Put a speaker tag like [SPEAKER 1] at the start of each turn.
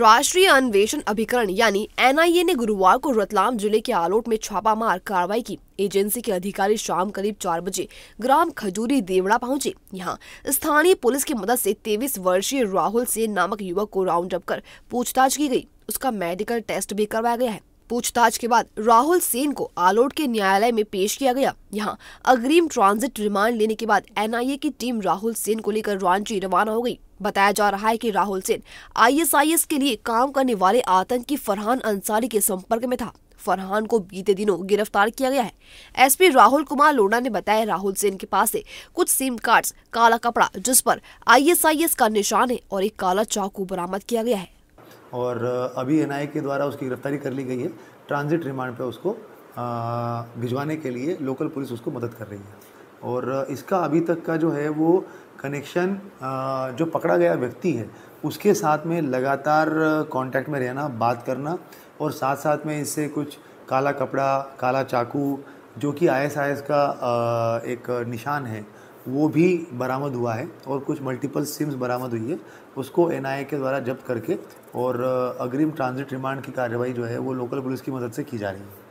[SPEAKER 1] राष्ट्रीय अन्वेषण अभिकरण यानी एनआईए ने गुरुवार को रतलाम जिले के आलोट में छापामार कार्रवाई की एजेंसी के अधिकारी शाम करीब चार बजे ग्राम खजूरी देवड़ा पहुंचे यहां स्थानीय पुलिस की मदद से तेईस वर्षीय राहुल सेन नामक युवक को राउंड अप कर पूछताछ की गई उसका मेडिकल टेस्ट भी करवाया गया है पूछताछ के बाद राहुल सेन को आलोट के न्यायालय में पेश किया गया यहाँ अग्रिम ट्रांजिट रिमांड लेने के बाद एनआईए की टीम राहुल सेन को लेकर रांची रवाना हो गयी बताया जा रहा है कि राहुल सेन आईएसआईएस के लिए काम करने वाले आतंकी फरहान अंसारी के संपर्क में था फरहान को बीते दिनों गिरफ्तार किया गया है एसपी राहुल कुमार लोढ़ा ने बताया राहुल सेन के पास से कुछ सिम कार्ड्स काला कपड़ा जिस पर आईएसआईएस का निशान है और एक काला चाकू बरामद किया गया है
[SPEAKER 2] और अभी एनआईए के द्वारा उसकी गिरफ्तारी कर ली गई है ट्रांजिट रिमांड पर उसको भिजवाने के लिए लोकल पुलिस उसको मदद कर रही है और इसका अभी तक का जो है वो कनेक्शन जो पकड़ा गया व्यक्ति है उसके साथ में लगातार कांटेक्ट में रहना बात करना और साथ साथ में इससे कुछ काला कपड़ा काला चाकू जो कि आई एस का एक निशान है वो भी बरामद हुआ है और कुछ मल्टीपल सिम्स बरामद हुई है उसको एन के द्वारा जब्त करके और अग्रिम ट्रांजिट रिमांड की कार्रवाई जो है वो लोकल पुलिस की मदद से की जा रही है